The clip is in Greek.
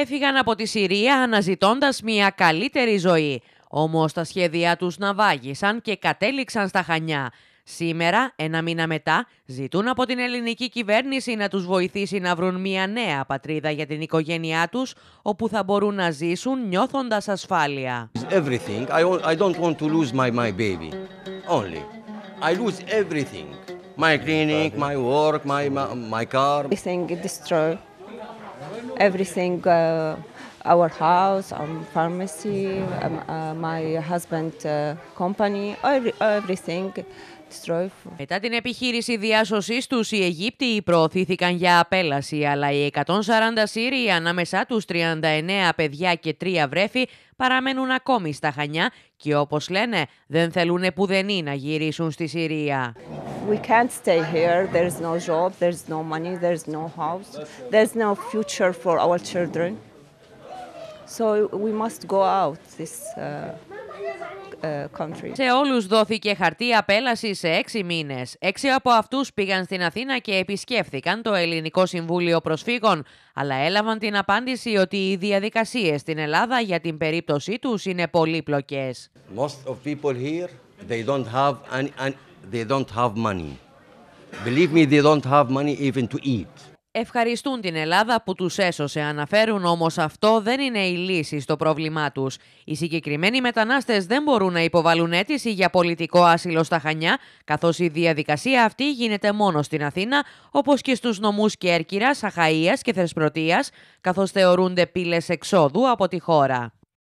έφυγαν από τη Συρία αναζητώντας μια καλύτερη ζωή. Όμως τα σχέδιά τους ναυάγησαν και κατέληξαν στα Χανιά. Σήμερα, ένα μήνα μετά, ζητούν από την ελληνική κυβέρνηση να τους βοηθήσει να βρουν μια νέα πατρίδα για την οικογένειά τους, όπου θα μπορούν να ζήσουν νιώθοντας ασφάλεια. Everything. I don't want to lose my, my baby. Only. I lose everything. My everything uh, our house, pharmacy, um, uh, my uh, company, everything. Μετά την επιχείρηση διάσωσή τους, οι Αιγύπτιοι προωθήθηκαν για απέλαση, αλλά οι 140 Σύριοι, ανάμεσά τους 39 παιδιά και 3 βρέφη, παραμένουν ακόμη στα χανιά και όπως λένε, δεν θέλουν πουδενή να γυρίσουν στη Συρία we can't stay here. There's no job, there's no money, there's no house, there's no future for our children. So we must go out this uh, uh Country. Σε όλους δόθηκε χαρτί απέλασης σε έξι μήνες. Έξι από αυτούς πήγαν στην Αθήνα και επισκέφθηκαν το Ελληνικό Συμβούλιο Προσφύγων, αλλά έλαβαν την απάντηση ότι οι διαδικασίες στην Ελλάδα για την περίπτωσή τους είναι πολύπλοκες. Most of people here, they don't have any, they don't have money. Believe me, they don't have money even to eat. Ευχαριστούν την Ελλάδα που τους έσωσε, αναφέρουν όμως αυτό δεν είναι η λύση στο πρόβλημά τους. Οι συγκεκριμένοι μετανάστες δεν μπορούν να υποβάλουν αίτηση για πολιτικό άσυλο στα Χανιά, καθώς η διαδικασία αυτή γίνεται μόνο στην Αθήνα, όπως και στους νομούς Κέρκυρας, Αχαΐας και Θεσπρωτείας, καθώς θεωρούνται πύλες εξόδου από τη χώρα.